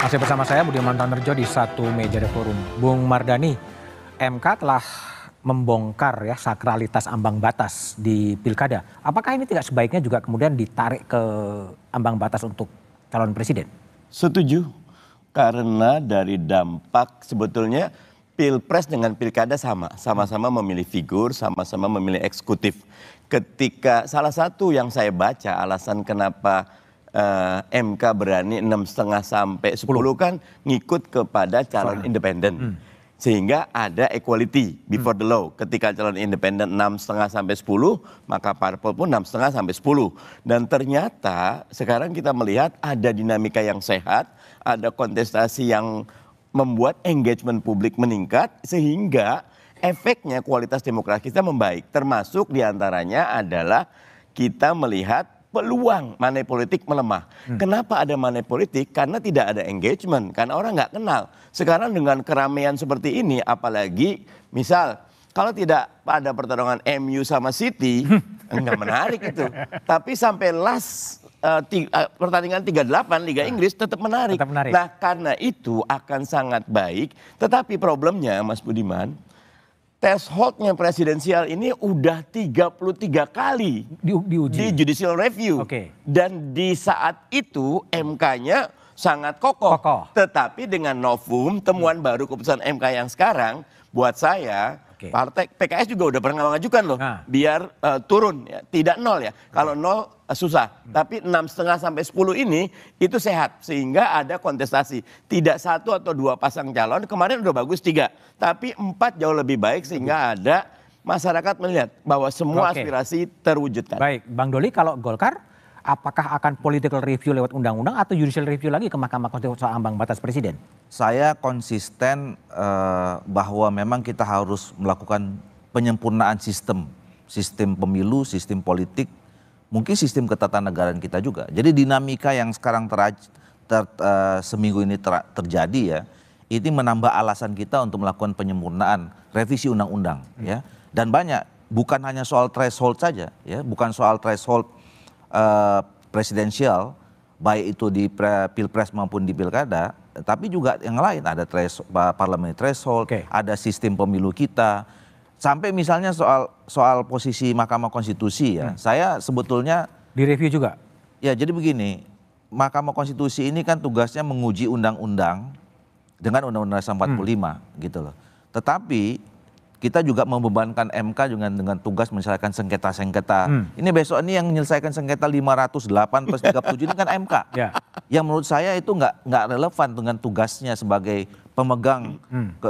Masih bersama saya Budi Mantanarjo di satu meja The Forum. Bung Mardani, MK telah membongkar ya sakralitas ambang batas di pilkada. Apakah ini tidak sebaiknya juga kemudian ditarik ke ambang batas untuk calon presiden? Setuju. Karena dari dampak sebetulnya pilpres dengan pilkada sama, sama-sama memilih figur, sama-sama memilih eksekutif. Ketika salah satu yang saya baca alasan kenapa uh, eh, MK berani enam setengah sampai 10 kan ngikut kepada calon independen. Hmm. Sehingga ada equality before hmm. the law. Ketika calon independen enam setengah sampai 10, maka parpol pun enam setengah sampai 10. Dan ternyata sekarang kita melihat ada dinamika yang sehat, ada kontestasi yang membuat engagement publik meningkat sehingga efeknya kualitas demokrasi kita membaik. Termasuk diantaranya adalah kita melihat peluang money politik melemah. Hmm. Kenapa ada money politik? Karena tidak ada engagement, karena orang nggak kenal. Sekarang dengan keramaian seperti ini, apalagi misal kalau tidak pada pertarungan MU sama City, enggak hmm. menarik itu. Tapi sampai last uh, tiga, uh, pertandingan 38 Liga nah, Inggris tetap menarik. tetap menarik. Nah karena itu akan sangat baik. Tetapi problemnya Mas Budiman, tes thresholdnya presidensial ini udah 33 kali di, uji. di judicial review. Okay. Dan di saat itu MK-nya sangat kokoh. kokoh. Tetapi dengan novum, temuan hmm. baru keputusan MK yang sekarang, buat saya Okay. Partai PKS juga udah pernah mengajukan loh, nah. biar uh, turun ya, tidak nol ya. Kalau nol uh, susah, hmm. tapi enam setengah sampai 10 ini itu sehat sehingga ada kontestasi. Tidak satu atau dua pasang calon kemarin udah bagus tiga, tapi empat jauh lebih baik sehingga ada masyarakat melihat bahwa semua okay. aspirasi terwujudkan. Baik, Bang Doli kalau Golkar apakah akan political review lewat undang-undang atau judicial review lagi ke Mahkamah Konstitusi soal ambang batas presiden? Saya konsisten uh, bahwa memang kita harus melakukan penyempurnaan sistem, sistem pemilu, sistem politik, mungkin sistem ketatanegaraan kita juga. Jadi dinamika yang sekarang ter, uh, seminggu ini ter, terjadi ya, ini menambah alasan kita untuk melakukan penyempurnaan revisi undang-undang hmm. ya. Dan banyak bukan hanya soal threshold saja ya, bukan soal threshold Eh, presidensial baik itu di pre, pilpres maupun di pilkada, tapi juga yang lain ada tres, parliamentary threshold, okay. ada sistem pemilu kita. Sampai misalnya soal soal posisi Mahkamah Konstitusi ya, hmm. saya sebetulnya direview juga. Ya, jadi begini, Mahkamah Konstitusi ini kan tugasnya menguji undang-undang dengan Undang-Undang 45 hmm. gitu loh. Tetapi kita juga membebankan MK dengan dengan tugas menyelesaikan sengketa-sengketa. Hmm. Ini besok ini yang menyelesaikan sengketa 508 plus 37 ini kan MK. Yeah. Yang menurut saya itu nggak nggak relevan dengan tugasnya sebagai pemegang hmm. ke,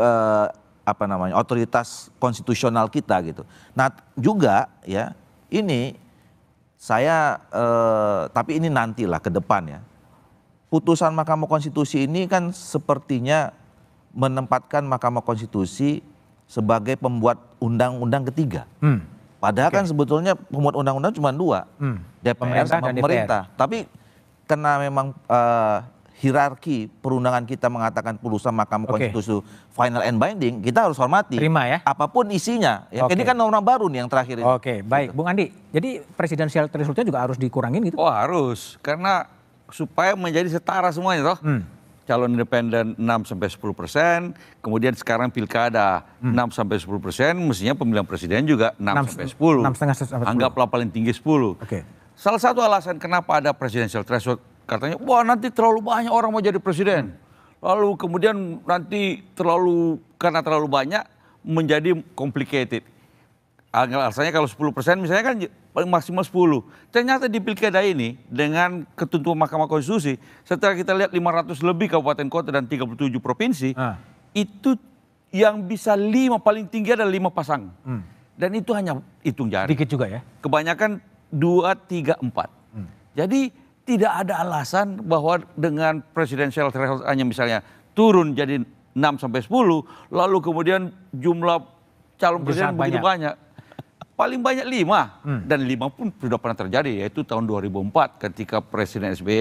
apa namanya otoritas konstitusional kita gitu. Nah juga ya ini saya eh, tapi ini nantilah ke depan ya. Putusan Mahkamah Konstitusi ini kan sepertinya menempatkan Mahkamah Konstitusi sebagai pembuat undang-undang ketiga. Hmm. Padahal okay. kan sebetulnya pembuat undang-undang cuma dua, hmm. DPR pemerintah sama pemerintah. DPR. Tapi karena memang uh, hierarki perundangan kita mengatakan putusan Mahkamah okay. Konstitusi final and binding, kita harus hormati. Terima ya. Apapun isinya. Ya, okay. Ini kan norma baru nih yang terakhir ini. Oke, okay, baik. Gitu. Bung Andi, jadi presidensial thresholdnya juga harus dikurangin gitu? Oh harus, karena supaya menjadi setara semuanya toh. Hmm calon independen 6 sampai 10 persen, kemudian sekarang pilkada hmm. 6 sampai 10 persen, mestinya pemilihan presiden juga 6, 6 sampai 10. 6 5, sampai 10. Anggaplah paling tinggi 10. Oke. Okay. Salah satu alasan kenapa ada presidential threshold katanya, wah nanti terlalu banyak orang mau jadi presiden. Hmm. Lalu kemudian nanti terlalu karena terlalu banyak menjadi complicated alasannya ah, kalau 10 persen misalnya kan paling maksimal 10. Ternyata di pilkada ini dengan ketentuan Mahkamah Konstitusi setelah kita lihat 500 lebih kabupaten kota dan 37 provinsi ah. itu yang bisa lima paling tinggi adalah lima pasang. Hmm. Dan itu hanya hitung jari. Dikit juga ya? Kebanyakan dua, tiga, empat. Hmm. Jadi tidak ada alasan bahwa dengan presidensial threshold hanya misalnya turun jadi 6 sampai 10 lalu kemudian jumlah calon presiden begitu banyak. banyak paling banyak lima hmm. dan lima pun sudah pernah terjadi yaitu tahun 2004 ketika Presiden SBY uh,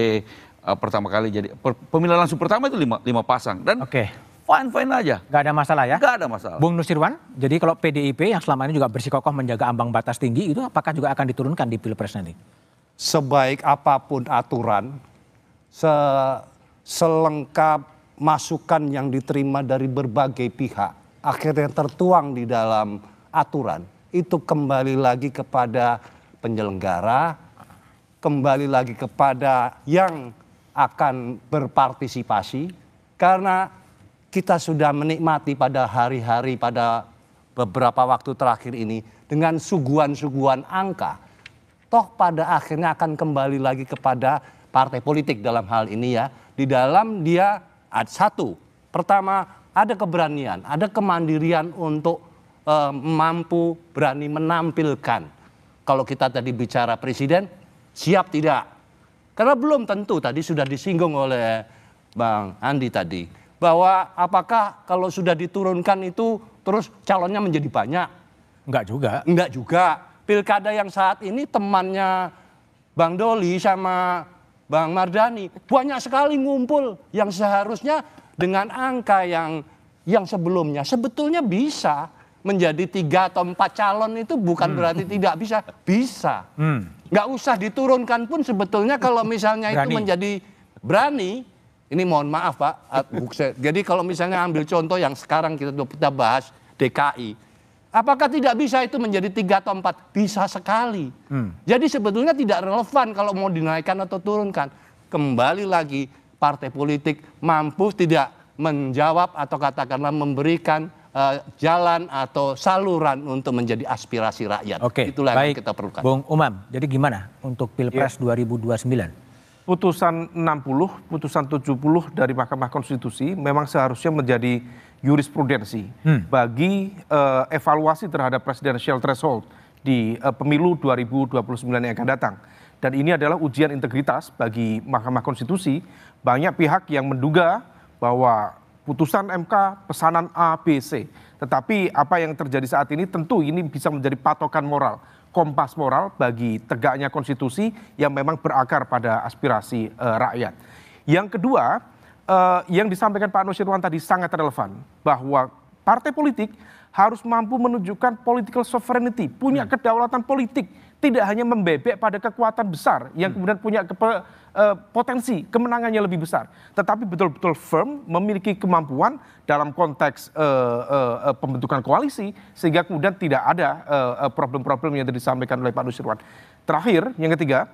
eh, pertama kali jadi per, pemilihan langsung pertama itu lima, lima pasang dan okay. fine fine aja nggak ada masalah ya nggak ada masalah Bung Nusirwan jadi kalau PDIP yang selama ini juga bersikokoh menjaga ambang batas tinggi itu apakah juga akan diturunkan di pilpres nanti sebaik apapun aturan se selengkap masukan yang diterima dari berbagai pihak akhirnya tertuang di dalam aturan itu kembali lagi kepada penyelenggara, kembali lagi kepada yang akan berpartisipasi karena kita sudah menikmati pada hari-hari pada beberapa waktu terakhir ini dengan suguhan-suguhan angka toh pada akhirnya akan kembali lagi kepada partai politik dalam hal ini ya di dalam dia satu pertama ada keberanian ada kemandirian untuk uh, mampu berani menampilkan. Kalau kita tadi bicara presiden, siap tidak? Karena belum tentu tadi sudah disinggung oleh Bang Andi tadi bahwa apakah kalau sudah diturunkan itu terus calonnya menjadi banyak? Enggak juga. Enggak juga. Pilkada yang saat ini temannya Bang Doli sama Bang Mardani banyak sekali ngumpul yang seharusnya dengan angka yang yang sebelumnya sebetulnya bisa menjadi tiga atau empat calon itu bukan hmm. berarti tidak bisa, bisa. Hmm. usah diturunkan pun sebetulnya kalau misalnya berani. itu menjadi berani, ini mohon maaf Pak, jadi kalau misalnya ambil contoh yang sekarang kita kita bahas DKI, apakah tidak bisa itu menjadi tiga atau empat? Bisa sekali. Hmm. Jadi sebetulnya tidak relevan kalau mau dinaikkan atau turunkan. Kembali lagi partai politik mampu tidak menjawab atau katakanlah memberikan uh, jalan atau saluran untuk menjadi aspirasi rakyat. Oke, Itulah baik, yang kita perlukan. Bung Umam, jadi gimana untuk Pilpres ya. 2029? Putusan 60, putusan 70 dari Mahkamah Konstitusi memang seharusnya menjadi jurisprudensi hmm. bagi uh, evaluasi terhadap presidential threshold di uh, pemilu 2029 yang akan datang. Dan ini adalah ujian integritas bagi Mahkamah Konstitusi. Banyak pihak yang menduga bahwa putusan MK, pesanan A, Tetapi apa yang terjadi saat ini tentu ini bisa menjadi patokan moral, kompas moral bagi tegaknya konstitusi yang memang berakar pada aspirasi uh, rakyat. Yang kedua, uh, yang disampaikan Pak Nusirwan tadi sangat relevan bahwa partai politik harus mampu menunjukkan political sovereignty, punya hmm. kedaulatan politik, tidak hanya membebek pada kekuatan besar yang hmm. kemudian punya kepe, uh, potensi kemenangannya lebih besar, tetapi betul-betul firm memiliki kemampuan dalam konteks uh, uh, uh, pembentukan koalisi sehingga kemudian tidak ada problem-problem uh, uh, yang disampaikan oleh Pak Nusirwan. Terakhir, yang ketiga,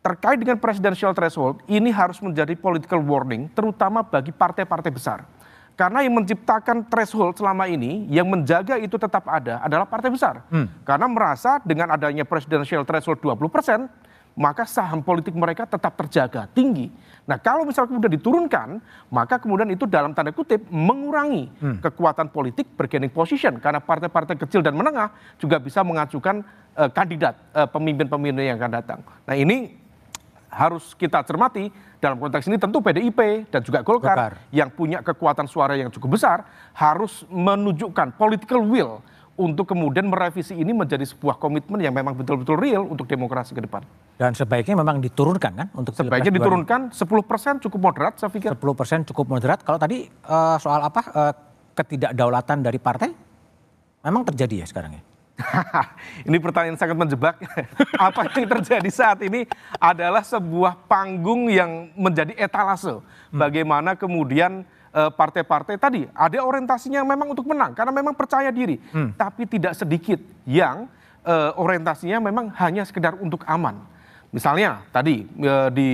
terkait dengan presidential threshold ini harus menjadi political warning terutama bagi partai-partai besar. Karena yang menciptakan threshold selama ini, yang menjaga itu tetap ada adalah partai besar. Hmm. Karena merasa dengan adanya presidential threshold 20 maka saham politik mereka tetap terjaga tinggi. Nah kalau misalnya kemudian diturunkan, maka kemudian itu dalam tanda kutip mengurangi hmm. kekuatan politik bergaining position. Karena partai-partai kecil dan menengah juga bisa mengajukan uh, kandidat pemimpin eh, pemimpin-pemimpin yang akan datang. Nah ini harus kita cermati dalam konteks ini tentu PDIP dan juga Golkar, Bekar. yang punya kekuatan suara yang cukup besar harus menunjukkan political will untuk kemudian merevisi ini menjadi sebuah komitmen yang memang betul-betul real untuk demokrasi ke depan. Dan sebaiknya memang diturunkan kan untuk sebaiknya diturunkan 10% cukup moderat saya pikir. 10% cukup moderat. Kalau tadi uh, soal apa uh, ketidakdaulatan dari partai memang terjadi ya sekarang ya. ini pertanyaan sangat menjebak. Apa yang terjadi saat ini adalah sebuah panggung yang menjadi etalase. Hmm. Bagaimana kemudian eh, partai-partai tadi ada orientasinya memang untuk menang karena memang percaya diri, hmm. tapi tidak sedikit yang eh, orientasinya memang hanya sekedar untuk aman. Misalnya tadi eh, di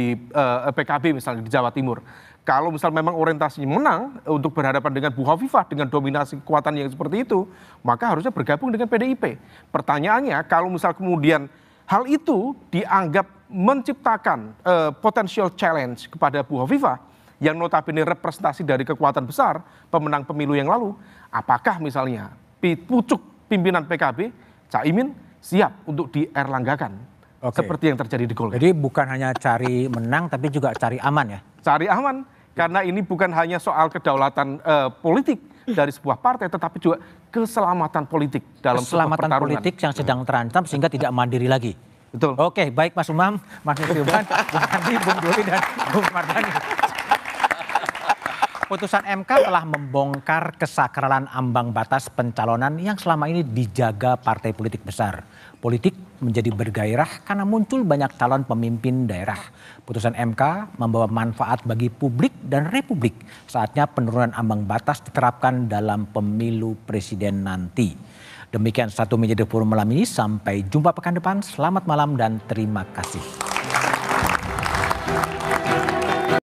PKB misalnya di Jawa Timur kalau misal memang orientasinya menang untuk berhadapan dengan Bu Hovifah dengan dominasi kekuatan yang seperti itu, maka harusnya bergabung dengan PDIP. Pertanyaannya, kalau misal kemudian hal itu dianggap menciptakan uh, potential challenge kepada Bu Hovifah yang notabene representasi dari kekuatan besar pemenang pemilu yang lalu, apakah misalnya pucuk pimpinan PKB Caimin siap untuk dierlanggakan? Okay. Seperti yang terjadi di Golkar. Jadi bukan hanya cari menang tapi juga cari aman ya cari aman karena ini bukan hanya soal kedaulatan uh, politik dari sebuah partai tetapi juga keselamatan politik dalam keselamatan politik yang sedang hmm. terancam sehingga tidak mandiri lagi. Betul. Oke, baik Mas Umam, Mas Nusyuban, Bung Andi, Bung Doli dan Bung Mardhani. Putusan MK telah membongkar kesakralan ambang batas pencalonan yang selama ini dijaga partai politik besar. Politik menjadi bergairah karena muncul banyak calon pemimpin daerah. Putusan MK membawa manfaat bagi publik dan republik. Saatnya penurunan ambang batas diterapkan dalam pemilu presiden nanti. Demikian satu meja the forum malam ini. Sampai jumpa pekan depan. Selamat malam dan terima kasih.